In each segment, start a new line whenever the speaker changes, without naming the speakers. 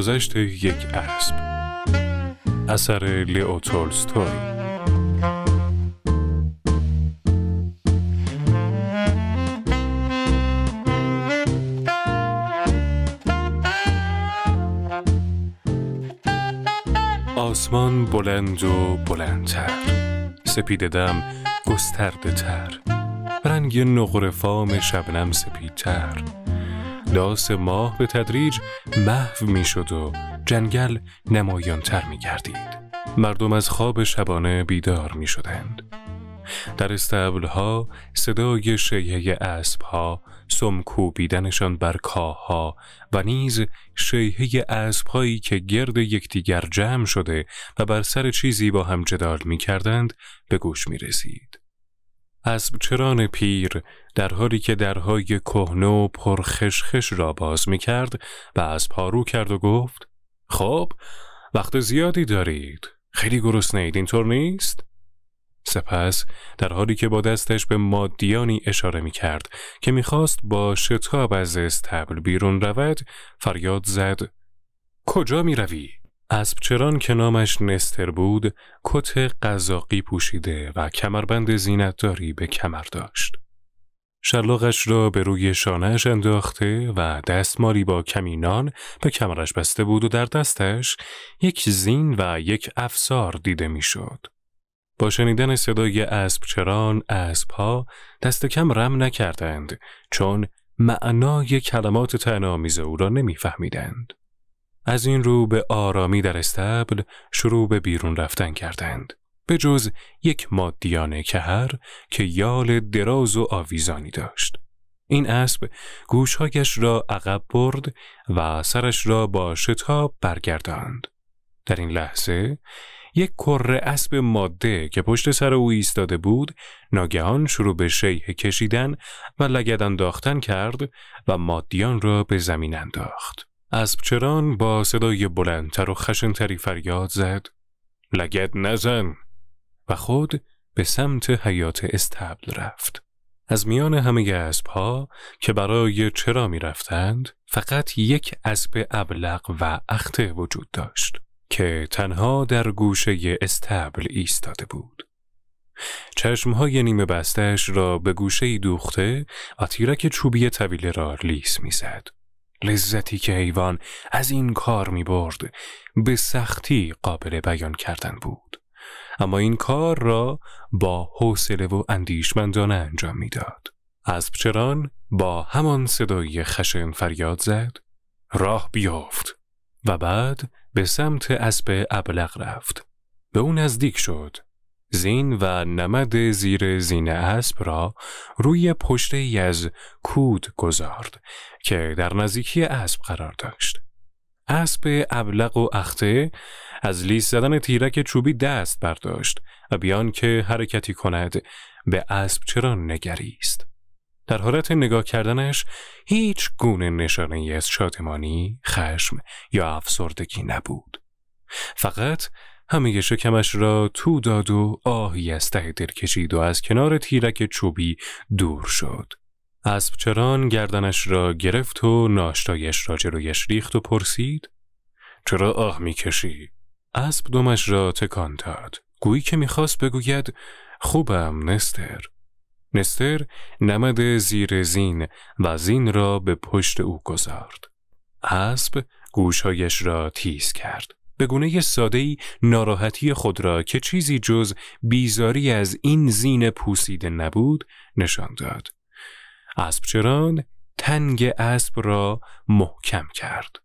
سرگذشت یک اسب اثر لی تولستوی آسمان بلند و بلندتر سپید دم گسترده تر رنگ فام شبنم سپیدتر داس ماه به تدریج محو می شد و جنگل نمایان تر می گردید. مردم از خواب شبانه بیدار می شدند. در استبلها صدای شیه اسبها سمکوبیدنشان بر کاهها و نیز شیهه اسبهایی که گرد یکدیگر جمع شده و بر سر چیزی با هم جدال می کردند به گوش می رسید. اسب چران پیر در حالی که درهای کهنه و پرخشخش را باز می کرد و از پارو کرد و گفت خب وقت زیادی دارید خیلی گرست نید اینطور نیست؟ سپس در حالی که با دستش به مادیانی اشاره می کرد که خواست با شتاب از استبل بیرون رود فریاد زد کجا می روی؟ اسبچران که نامش نستر بود کت قزاقی پوشیده و کمربند زینتداری به کمر داشت. شلاقش را به روی شانهش انداخته و دستماری با کمی نان به کمرش بسته بود و در دستش یک زین و یک افسار دیده میشد. با شنیدن صدای اسب چران اسب ها دست کم رم نکردند چون معنای کلمات تنامیز او را نمیفهمیدند. از این رو به آرامی در استبل شروع به بیرون رفتن کردند. به جز یک مادیانه کهر که یال دراز و آویزانی داشت. این اسب گوشهایش را عقب برد و سرش را با شتاب برگرداند. در این لحظه یک کره اسب ماده که پشت سر او ایستاده بود ناگهان شروع به شیه کشیدن و لگد انداختن کرد و مادیان را به زمین انداخت. اسبچران با صدای بلندتر و خشنتری فریاد زد لگد نزن و خود به سمت حیات استبل رفت از میان همه اسبها که برای چرا می رفتند فقط یک اسب ابلق و اخته وجود داشت که تنها در گوشه استبل ایستاده بود های نیمه بستش را به گوشه دوخته آتیرک چوبی طویله را لیس زد لذتی که حیوان از این کار می برد به سختی قابل بیان کردن بود اما این کار را با حوصله و اندیشمندانه انجام میداد. اسبچران با همان صدای خشن فریاد زد راه بیافت و بعد به سمت اسب ابلغ رفت به او نزدیک شد زین و نمد زیر زین اسب را روی پشته ای از کود گذارد که در نزدیکی اسب قرار داشت. اسب ابلق و اخته از لیست زدن تیرک چوبی دست برداشت و بیان که حرکتی کند به اسب چرا نگریست. در حالت نگاه کردنش هیچ گونه نشانه از شادمانی، خشم یا افسردگی نبود. فقط همه شکمش را تو داد و آهی از ته دل کشید و از کنار تیرک چوبی دور شد. اسب چران گردنش را گرفت و ناشتایش را جلویش ریخت و پرسید چرا آه میکشی؟ اسب دومش را تکان داد. گویی که میخواست بگوید خوبم نستر. نستر نمد زیر زین و زین را به پشت او گذارد. اسب گوشهایش را تیز کرد. به گونه ساده ای ناراحتی خود را که چیزی جز بیزاری از این زین پوسیده نبود نشان داد. اسب چران تنگ اسب را محکم کرد.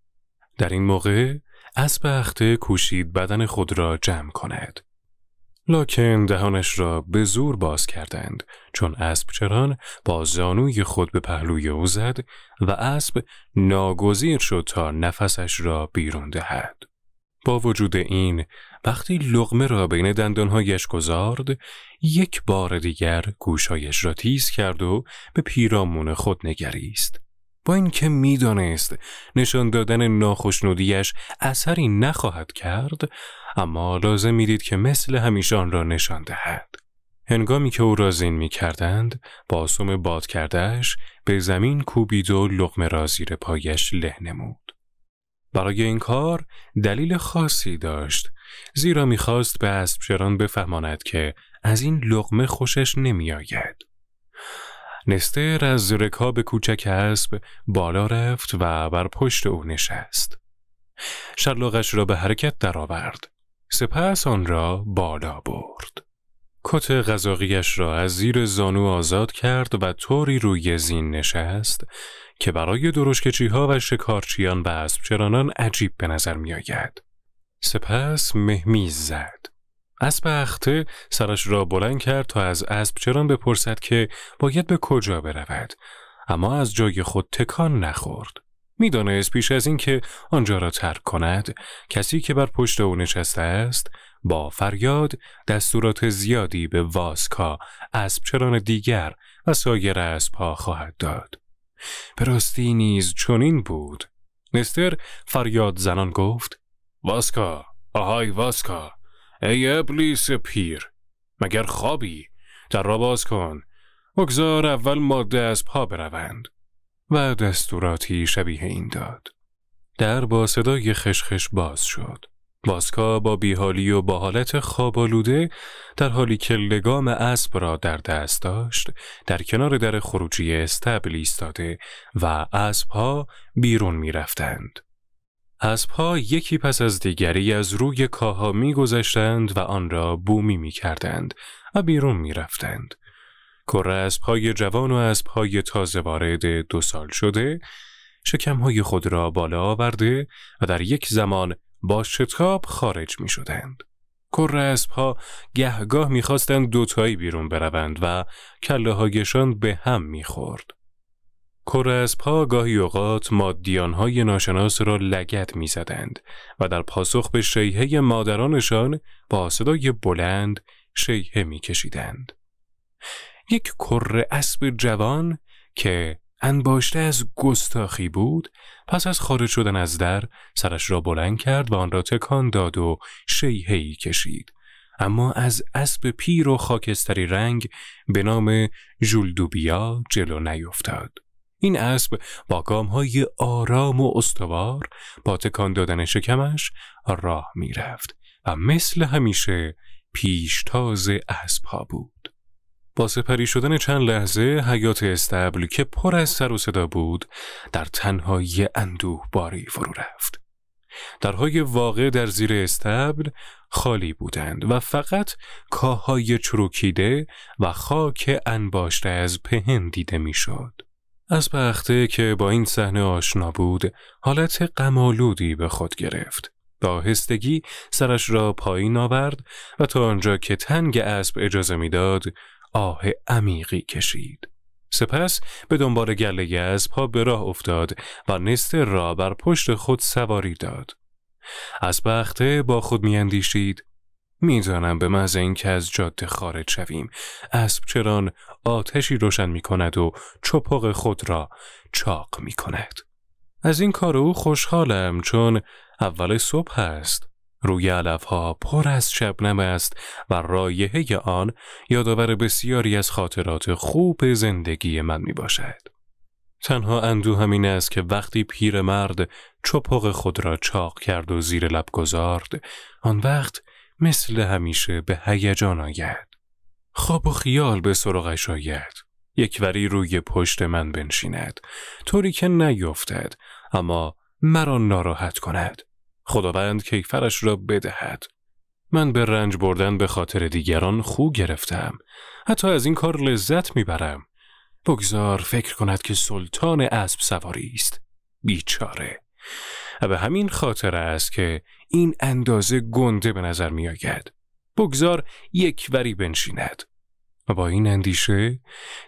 در این موقع اسب اخته کوشید بدن خود را جمع کند. لاکن دهانش را به زور باز کردند چون اسب چران با زانوی خود به پهلوی او زد و اسب ناگزیر شد تا نفسش را بیرون دهد. با وجود این وقتی لغمه را بین دندانهایش گذارد یک بار دیگر گوشهایش را تیز کرد و به پیرامون خود نگریست با اینکه میدانست نشان دادن ناخشنودیش اثری نخواهد کرد اما لازم میدید که مثل همیشه آن را نشان دهد هنگامی که او را زین می کردند با سوم باد کردهش به زمین کوبید و لغمه را زیر پایش له نمود برای این کار دلیل خاصی داشت زیرا میخواست به اسبشران بفهماند که از این لغمه خوشش نمیآید. نستر از رکاب کوچک اسب بالا رفت و بر پشت او نشست. شلاقش را به حرکت درآورد. سپس آن را بالا برد. کت غذاقیش را از زیر زانو آزاد کرد و طوری روی زین نشست که برای درشکچی ها و شکارچیان و اسبچرانان عجیب به نظر می آید. سپس مهمیز زد. اسب اخته سرش را بلند کرد تا از اسبچران بپرسد که باید به کجا برود اما از جای خود تکان نخورد. میدانست پیش از این که آنجا را ترک کند کسی که بر پشت او نشسته است با فریاد دستورات زیادی به واسکا اسبچران دیگر و سایر اسبها خواهد داد براستی نیز چنین بود نستر فریاد زنان گفت واسکا آهای واسکا ای ابلیس پیر مگر خوابی در را باز کن بگذار اول ماده از پا بروند و دستوراتی شبیه این داد در با صدای خشخش باز شد واسکا با بیحالی و با حالت خوابالوده در حالی که لگام اسب را در دست داشت در کنار در خروجی استبل ایستاده و اسبها بیرون می رفتند. اسبها یکی پس از دیگری از روی کاها می گذشتند و آن را بومی می کردند و بیرون می رفتند. کره اسبهای جوان و اسبهای تازه وارد دو سال شده شکمهای خود را بالا آورده و در یک زمان با شتاب خارج می شدند. کرسب ها گهگاه میخواستند دوتایی بیرون بروند و کله هایشان به هم میخورد. کرسب ها گاهی اوقات مادیان های ناشناس را لگت میزدند و در پاسخ به شیهه مادرانشان با صدای بلند شیهه میکشیدند. یک کره اسب جوان که انباشته از گستاخی بود پس از خارج شدن از در سرش را بلند کرد و آن را تکان داد و شیهی کشید اما از اسب پیر و خاکستری رنگ به نام ژولدوبیا جلو نیفتاد این اسب با گام های آرام و استوار با تکان دادن شکمش راه میرفت و مثل همیشه پیشتاز اسب ها بود با سپری شدن چند لحظه حیات استبل که پر از سر و صدا بود در تنهایی اندوه باری فرو رفت. درهای واقع در زیر استبل خالی بودند و فقط کاهای چروکیده و خاک انباشته از پهن دیده میشد. از پخته که با این صحنه آشنا بود حالت قمالودی به خود گرفت. آهستگی سرش را پایین آورد و تا آنجا که تنگ اسب اجازه میداد آه عمیقی کشید. سپس به دنبال گله پا به راه افتاد و نستر را بر پشت خود سواری داد. از بخته با خود میاندیشید میدانم به این اینکه از جاده خارج شویم اسب چران آتشی روشن می کند و چپق خود را چاق می کند. از این کار او خوشحالم چون اول صبح هست روی ها پر از شبنم است و رایحه آن یادآور بسیاری از خاطرات خوب زندگی من می باشد. تنها اندو همین است که وقتی پیر مرد چپق خود را چاق کرد و زیر لب گذارد آن وقت مثل همیشه به هیجان آید خواب و خیال به سراغش آید یکوری روی پشت من بنشیند طوری که نیفتد اما مرا ناراحت کند خداوند کیفرش را بدهد من به رنج بردن به خاطر دیگران خو گرفتم حتی از این کار لذت میبرم بگذار فکر کند که سلطان اسب سواری است بیچاره و به همین خاطر است که این اندازه گنده به نظر می آید. بگذار یک وری بنشیند. و با این اندیشه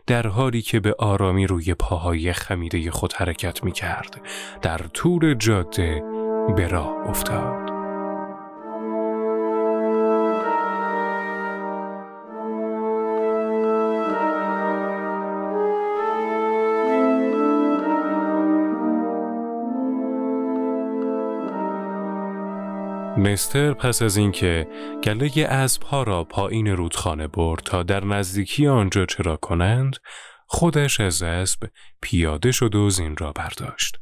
در حالی که به آرامی روی پاهای خمیده خود حرکت می کرد در طور جاده به راه افتاد مستر پس از اینکه گله ها را پایین رودخانه برد تا در نزدیکی آنجا چرا کنند خودش از اسب پیاده شد و زین را برداشت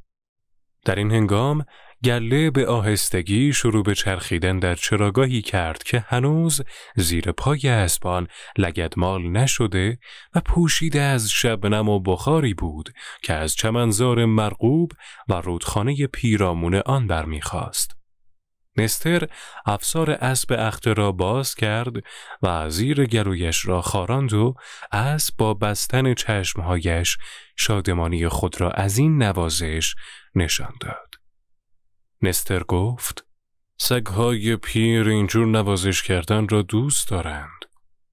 در این هنگام گله به آهستگی شروع به چرخیدن در چراگاهی کرد که هنوز زیر پای اسبان لگدمال نشده و پوشیده از شبنم و بخاری بود که از چمنزار مرغوب و رودخانه پیرامون آن برمیخواست. نستر افسار اسب اخته را باز کرد و زیر گرویش را خاراند و اسب با بستن چشمهایش شادمانی خود را از این نوازش نشان داد. نستر گفت سگهای پیر اینجور نوازش کردن را دوست دارند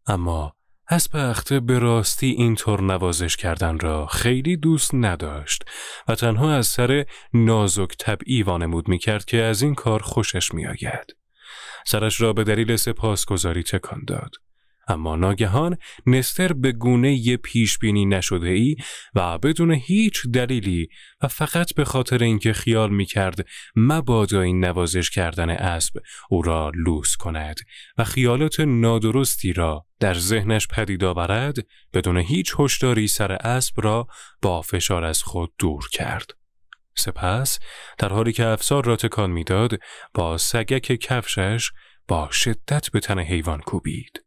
اما از اخته به راستی اینطور نوازش کردن را خیلی دوست نداشت و تنها از سر نازک طبعی وانمود می کرد که از این کار خوشش می آید. سرش را به دلیل سپاسگزاری تکان داد. اما ناگهان نستر به گونه یه پیشبینی نشده ای و بدون هیچ دلیلی و فقط به خاطر اینکه خیال می کرد مبادا این نوازش کردن اسب او را لوس کند و خیالات نادرستی را در ذهنش پدید آورد بدون هیچ هشداری سر اسب را با فشار از خود دور کرد. سپس در حالی که افسار را تکان میداد با سگک کفشش با شدت به تن حیوان کوبید.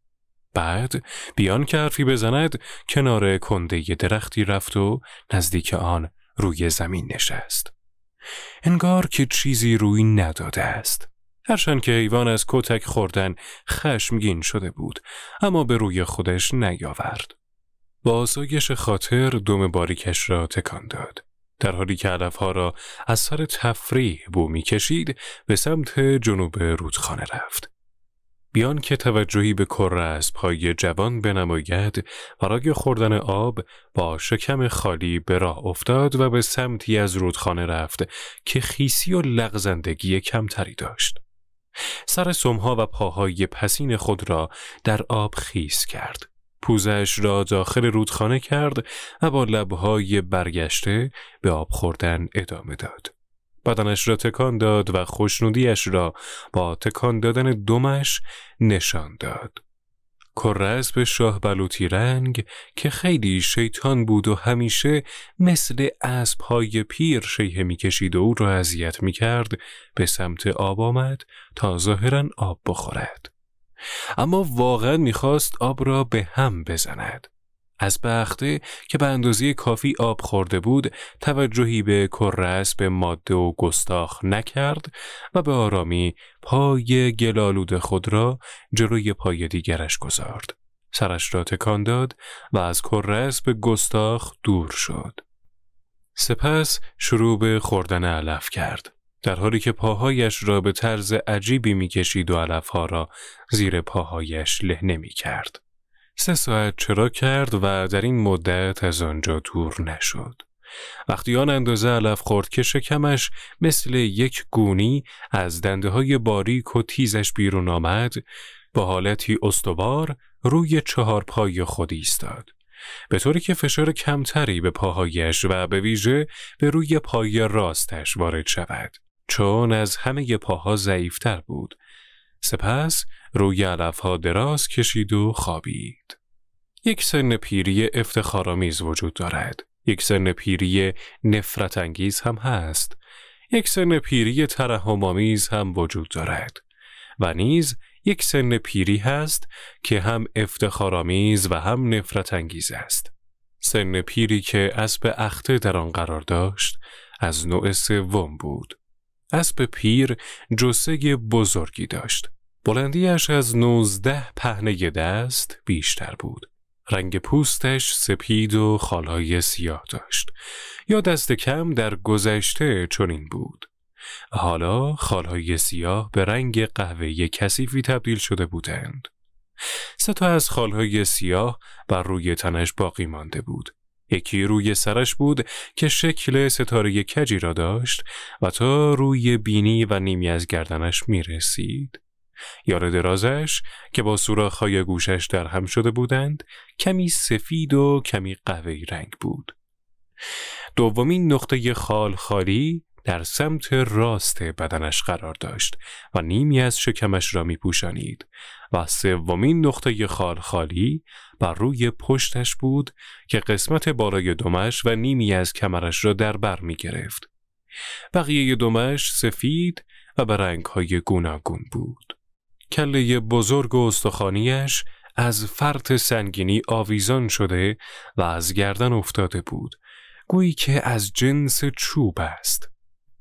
بعد بیان که حرفی بزند کنار کنده ی درختی رفت و نزدیک آن روی زمین نشست. انگار که چیزی روی نداده است. هرچند که ایوان از کتک خوردن خشمگین شده بود اما به روی خودش نیاورد. با آسایش خاطر دوم باریکش را تکان داد. در حالی که علفها را از سر تفریح بو کشید به سمت جنوب رودخانه رفت. بیان که توجهی به کره پای جوان بنماید برای خوردن آب با شکم خالی به راه افتاد و به سمتی از رودخانه رفت که خیسی و لغزندگی کمتری داشت. سر سمها و پاهای پسین خود را در آب خیس کرد. پوزش را داخل رودخانه کرد و با لبهای برگشته به آب خوردن ادامه داد. بدنش را تکان داد و خوشنودیش را با تکان دادن دمش نشان داد. به شاه بلوتی رنگ که خیلی شیطان بود و همیشه مثل از پای پیر شیه میکشید و او را اذیت میکرد به سمت آب آمد تا ظاهرا آب بخورد اما واقعا میخواست آب را به هم بزند از بخته که به اندازه کافی آب خورده بود توجهی به کرس به ماده و گستاخ نکرد و به آرامی پای گلالود خود را جلوی پای دیگرش گذارد. سرش را تکان داد و از کرس به گستاخ دور شد. سپس شروع به خوردن علف کرد. در حالی که پاهایش را به طرز عجیبی کشید و علفها را زیر پاهایش له نمی کرد. سه ساعت چرا کرد و در این مدت از آنجا دور نشد. وقتی آن اندازه علف خورد که شکمش مثل یک گونی از دنده های باریک و تیزش بیرون آمد با حالتی استوار روی چهار پای خود ایستاد. به طوری که فشار کمتری به پاهایش و به ویژه به روی پای راستش وارد شود چون از همه پاها ضعیفتر بود سپس روی علفها دراز کشید و خوابید. یک سن پیری افتخارآمیز وجود دارد. یک سن پیری نفرت انگیز هم هست. یک سن پیری ترحم‌آمیز هم وجود دارد. و نیز یک سن پیری هست که هم افتخارآمیز و هم نفرت انگیز است. سن پیری که اسب اخته در آن قرار داشت از نوع سوم بود. اسب پیر جسه بزرگی داشت بلندیش از نوزده پهنه دست بیشتر بود. رنگ پوستش سپید و خالهای سیاه داشت. یا دست کم در گذشته چنین بود. حالا خالهای سیاه به رنگ قهوه کثیفی تبدیل شده بودند. سه تا از خالهای سیاه بر روی تنش باقی مانده بود. یکی روی سرش بود که شکل ستاره کجی را داشت و تا روی بینی و نیمی از گردنش می رسید. یار درازش که با سوراخهای گوشش در هم شده بودند کمی سفید و کمی قهوه‌ای رنگ بود. دومین نقطه خال خالی در سمت راست بدنش قرار داشت و نیمی از شکمش را می پوشانید و سومین نقطه خال خالی بر روی پشتش بود که قسمت بالای دمش و نیمی از کمرش را در بر می گرفت. بقیه دمش سفید و به رنگهای گوناگون بود. کله بزرگ و استخانیش از فرط سنگینی آویزان شده و از گردن افتاده بود گویی که از جنس چوب است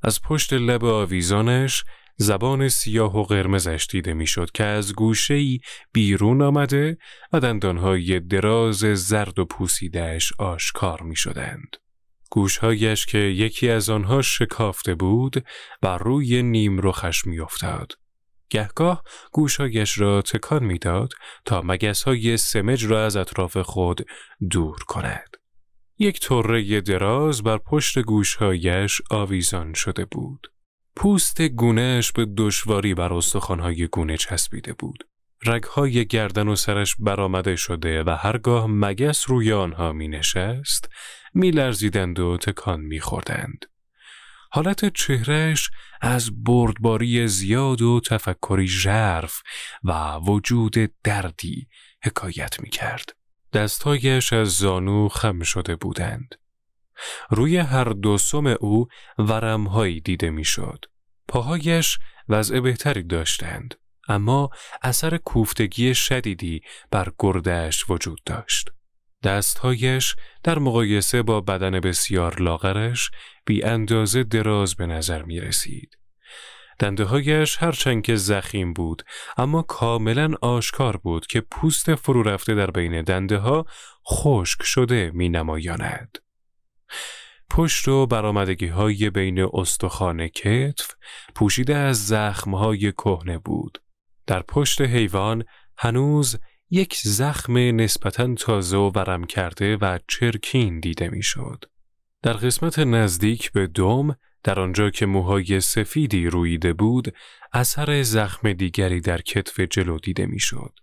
از پشت لب آویزانش زبان سیاه و قرمزش دیده میشد که از گوشه بیرون آمده و دندانهای دراز زرد و پوسیدهش آشکار می شدند. گوشهایش که یکی از آنها شکافته بود و روی نیم رو می افتاد. گهگاه گوشهایش را تکان میداد تا های سمج را از اطراف خود دور کند. یک طره دراز بر پشت گوشهایش آویزان شده بود. پوست گونهش به دشواری بر استخوانهای گونه چسبیده بود. رگهای گردن و سرش برآمده شده و هرگاه مگس روی آنها می نشست می لرزیدند و تکان می خوردند. حالت چهرش از بردباری زیاد و تفکری ژرف و وجود دردی حکایت می کرد. دستهایش از زانو خم شده بودند. روی هر دو سم او ورمهایی دیده میشد. پاهایش وضع بهتری داشتند اما اثر کوفتگی شدیدی بر گردش وجود داشت. دستهایش در مقایسه با بدن بسیار لاغرش بی اندازه دراز به نظر می رسید. دنده هایش هرچند که زخیم بود اما کاملا آشکار بود که پوست فرو رفته در بین دنده ها خشک شده می نمایاند. پشت و برامدگی های بین استخوان کتف پوشیده از زخم های کهنه بود. در پشت حیوان هنوز یک زخم نسبتا تازه و ورم کرده و چرکین دیده میشد. در قسمت نزدیک به دوم، در آنجا که موهای سفیدی رویده بود اثر زخم دیگری در کتف جلو دیده میشد.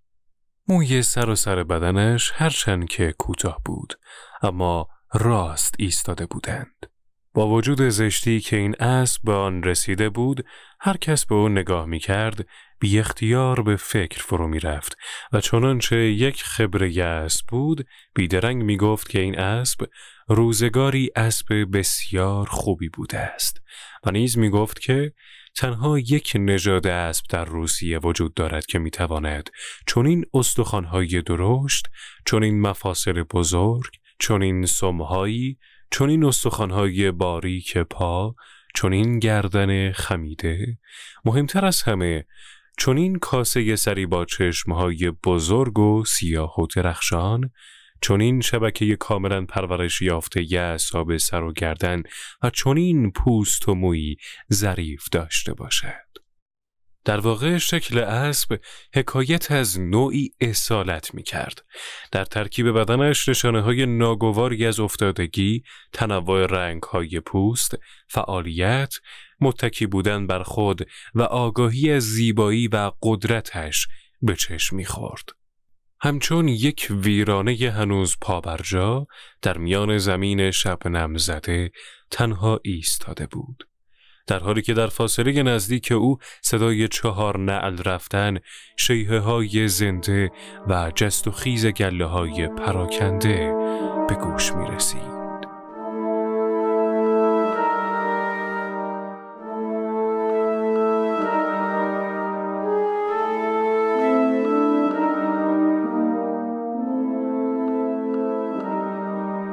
موی سر و سر بدنش هرچند که کوتاه بود اما راست ایستاده بودند. با وجود زشتی که این اسب به آن رسیده بود، هر کس به او نگاه می کرد، بی اختیار به فکر فرو می رفت و چنانچه یک خبره اسب بود، بیدرنگ می گفت که این اسب روزگاری اسب بسیار خوبی بوده است و نیز می گفت که تنها یک نژاد اسب در روسیه وجود دارد که تواند چون این استخوانهای درشت چون این مفاصل بزرگ چون این سمهایی چون این استخوانهای باریک پا چون گردن خمیده مهمتر از همه چونین کاسه سری با چشمهای بزرگ و سیاه و درخشان چون این شبکه کاملا پرورش یافته یه اصاب سر و گردن و چونین پوست و موی ظریف داشته باشد در واقع شکل اسب حکایت از نوعی اصالت می کرد. در ترکیب بدنش نشانه های ناگواری از افتادگی، تنوع رنگ های پوست، فعالیت، متکی بودن بر خود و آگاهی از زیبایی و قدرتش به چشم می خورد. همچون یک ویرانه هنوز پابرجا در میان زمین شب زده تنها ایستاده بود. در حالی که در فاصله نزدیک او صدای چهار نعل رفتن شیحه های زنده و جست و خیز گله های پراکنده به گوش می رسید.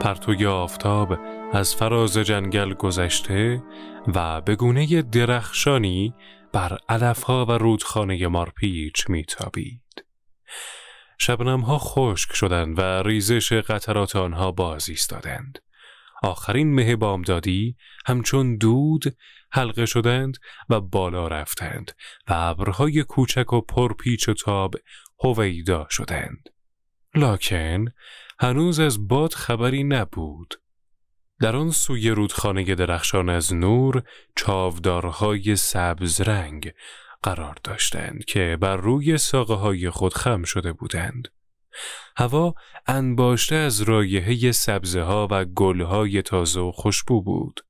پرتوی آفتاب از فراز جنگل گذشته و به گونه درخشانی بر علفها و رودخانه مارپیچ میتابید. شبنم ها خشک شدند و ریزش قطرات آنها باز ایستادند. آخرین مه بامدادی همچون دود حلقه شدند و بالا رفتند و ابرهای کوچک و پرپیچ و تاب هویدا شدند. لاکن هنوز از باد خبری نبود. در آن سوی رودخانه درخشان از نور چاودارهای سبز رنگ قرار داشتند که بر روی ساقه های خود خم شده بودند. هوا انباشته از رایحه سبزه ها و گل های تازه و خوشبو بود.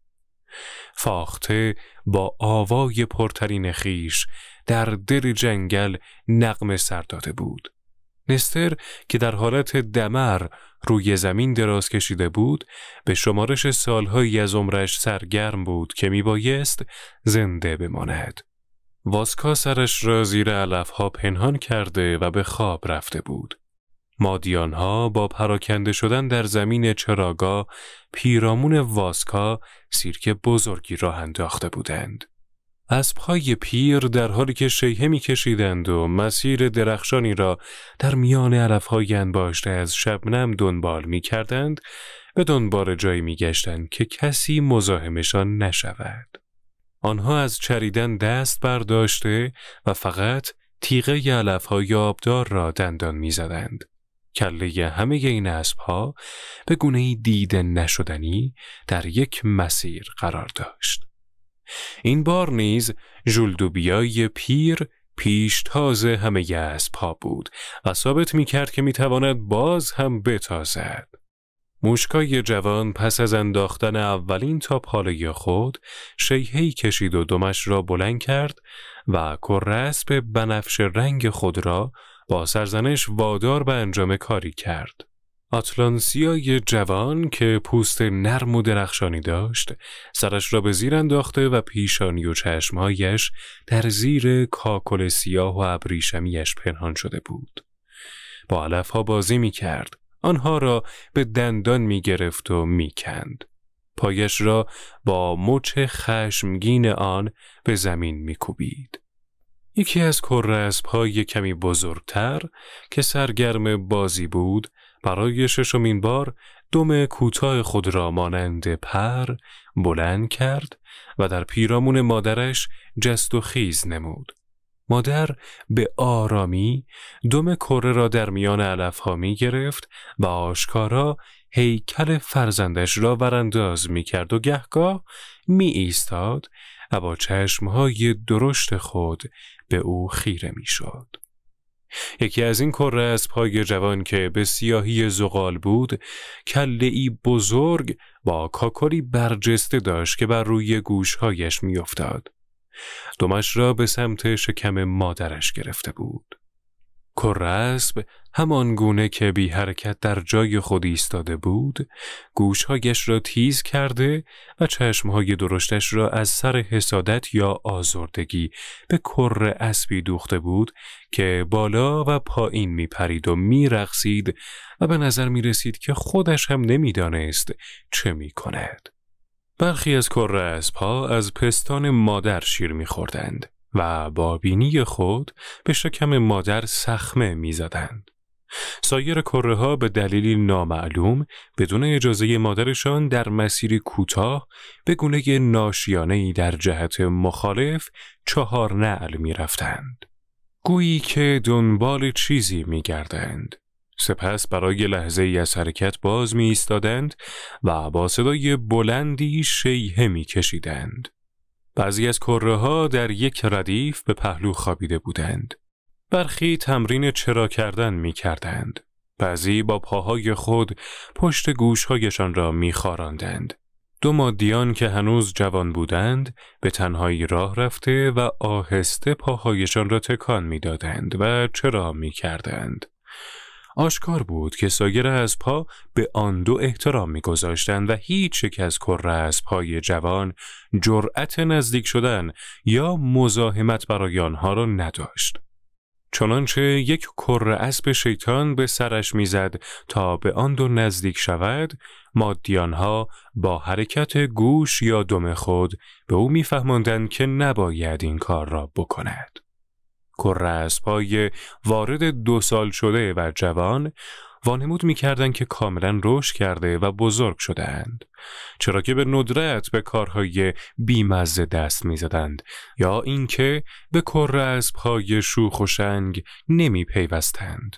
فاخته با آوای پرترین خیش در دل جنگل نقم سر بود. نستر که در حالت دمر روی زمین دراز کشیده بود به شمارش سالهایی از عمرش سرگرم بود که می بایست زنده بماند. واسکا سرش را زیر علفها پنهان کرده و به خواب رفته بود. ها با پراکنده شدن در زمین چراگا پیرامون واسکا سیرک بزرگی را انداخته بودند. اسبهای پیر در حالی که شیهه میکشیدند و مسیر درخشانی را در میان علفهای انباشته از شبنم دنبال میکردند به دنبال جایی گشتند که کسی مزاحمشان نشود آنها از چریدن دست برداشته و فقط تیغه علفهای آبدار را دندان زدند کله همه این اسبها به گونه دیده نشدنی در یک مسیر قرار داشت این بار نیز ژولدوبیای پیر پیش تازه همه پا بود و ثابت می کرد که می تواند باز هم بتازد. موشکای جوان پس از انداختن اولین تا پاله خود شیهی کشید و دمش را بلند کرد و به بنفش رنگ خود را با سرزنش وادار به انجام کاری کرد. آتلانسیای جوان که پوست نرم و درخشانی داشت سرش را به زیر انداخته و پیشانی و چشمهایش در زیر کاکل سیاه و ابریشمیش پنهان شده بود با علفها بازی می کرد آنها را به دندان می گرفت و می کند. پایش را با مچ خشمگین آن به زمین می کوبید. یکی از از پای کمی بزرگتر که سرگرم بازی بود برای ششمین بار دم کوتاه خود را مانند پر بلند کرد و در پیرامون مادرش جست و خیز نمود. مادر به آرامی دم کره را در میان ها می گرفت و آشکارا هیکل فرزندش را ورانداز می کرد و گهگاه می ایستاد و با چشمهای درشت خود به او خیره می شد. یکی از این کره از پای جوان که به سیاهی زغال بود کله ای بزرگ با کاکلی برجسته داشت که بر روی گوشهایش میافتاد دمش را به سمت شکم مادرش گرفته بود کرسب همان گونه که بی حرکت در جای خود ایستاده بود گوشهایش را تیز کرده و چشمهای درشتش را از سر حسادت یا آزردگی به کر اسبی دوخته بود که بالا و پایین می پرید و می و به نظر می رسید که خودش هم نمی چه می کند. برخی از کر اسبها از پستان مادر شیر می خوردند. و با بینی خود به شکم مادر سخمه میزدند. سایر کره ها به دلیلی نامعلوم بدون اجازه مادرشان در مسیری کوتاه به گونه ناشیانه در جهت مخالف چهار نعل می رفتند. گویی که دنبال چیزی می گردند. سپس برای لحظه ای از حرکت باز می ایستادند و با صدای بلندی شیهه می کشیدند. بعضی از کره ها در یک ردیف به پهلو خوابیده بودند. برخی تمرین چرا کردن می کردند. بعضی با پاهای خود پشت گوشهایشان را می خارندند. دو مادیان که هنوز جوان بودند به تنهایی راه رفته و آهسته پاهایشان را تکان می دادند و چرا می کردند. آشکار بود که سایر پا به آن دو احترام میگذاشتند و هیچ یک از کره اسبهای جوان جرأت نزدیک شدن یا مزاحمت برای آنها را نداشت. چنانچه یک کره اسب شیطان به سرش میزد تا به آن دو نزدیک شود ها با حرکت گوش یا دم خود به او میفهماندند که نباید این کار را بکند کرسپای وارد دو سال شده و جوان وانمود میکردند که کاملا رشد کرده و بزرگ شدهاند چرا که به ندرت به کارهای بیمزه دست میزدند یا اینکه به کرسبهای شوخ و شنگ نمی پیوستند.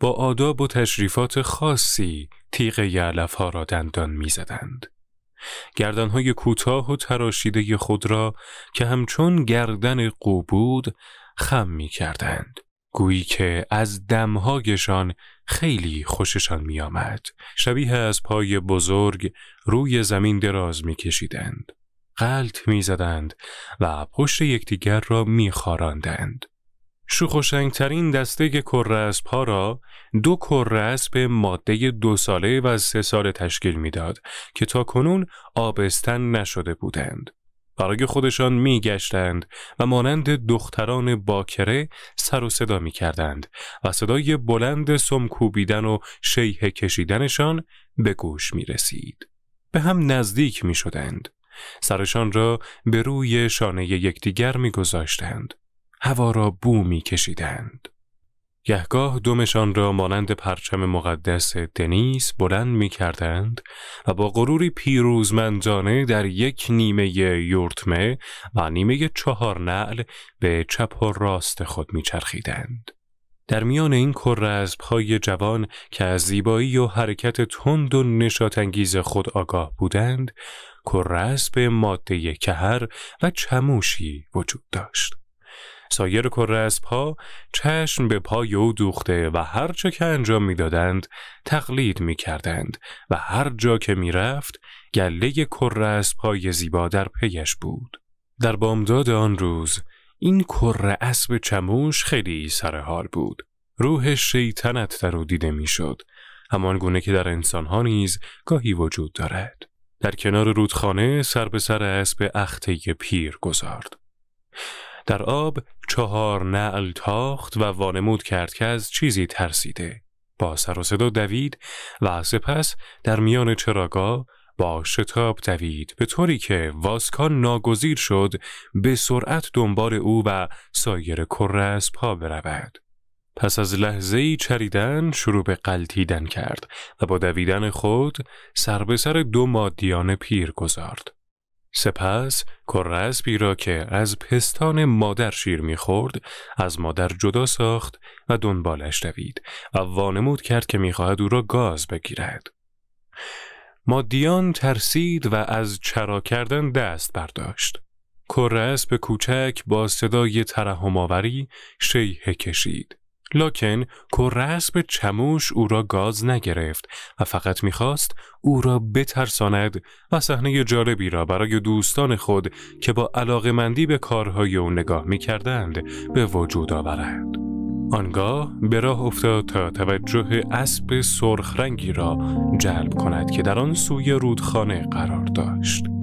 با آداب و تشریفات خاصی تیغ یعلف ها را دندان میزدند. گردنهای کوتاه و تراشیده خود را که همچون گردن قو بود خم می کردند. گویی که از دمهایشان خیلی خوششان می آمد. شبیه از پای بزرگ روی زمین دراز می کشیدند. قلط می زدند و پشت یکدیگر را می خاراندند. شوخوشنگترین دسته کره ها را دو کررسپ ماده دو ساله و سه ساله تشکیل میداد که تا کنون آبستن نشده بودند. برای خودشان گشتند و مانند دختران باکره سر و صدا میکردند و صدای بلند سمکوبیدن و شیه کشیدنشان به گوش می رسید. به هم نزدیک میشدند. سرشان را به روی شانه یکدیگر میگذاشتند. هوا را بو میکشیدند. گهگاه دومشان را مانند پرچم مقدس دنیس بلند می کردند و با غروری پیروزمندانه در یک نیمه یورتمه و نیمه چهار نعل به چپ و راست خود می چرخیدند. در میان این از های جوان که از زیبایی و حرکت تند و انگیز خود آگاه بودند، به ماده کهر و چموشی وجود داشت. سایر کرسب ها چشم به پای او دوخته و هر چه که انجام میدادند تقلید می کردند و هر جا که میرفت گله کرسب های زیبا در پیش بود. در بامداد آن روز این کره اسب چموش خیلی سرحال بود. روح شیطنت در او دیده میشد. همان گونه که در انسان ها نیز گاهی وجود دارد. در کنار رودخانه سر به سر اسب اخته پیر گذارد. در آب چهار نعل تاخت و وانمود کرد که از چیزی ترسیده با سر و صدا دوید و سپس در میان چراگا با شتاب دوید به طوری که واسکان ناگزیر شد به سرعت دنبال او و سایر کره از پا برود پس از لحظه ای چریدن شروع به قلتیدن کرد و با دویدن خود سر به سر دو مادیان پیر گذارد سپس کرزبی را که از پستان مادر شیر میخورد از مادر جدا ساخت و دنبالش دوید و وانمود کرد که میخواهد او را گاز بگیرد مادیان ترسید و از چرا کردن دست برداشت کرس به کوچک با صدای ترحم آوری شیه کشید لکن به چموش او را گاز نگرفت و فقط میخواست او را بترساند و صحنه جالبی را برای دوستان خود که با مندی به کارهای او نگاه میکردند به وجود آورد. آنگاه به راه افتاد تا توجه اسب سرخرنگی را جلب کند که در آن سوی رودخانه قرار داشت.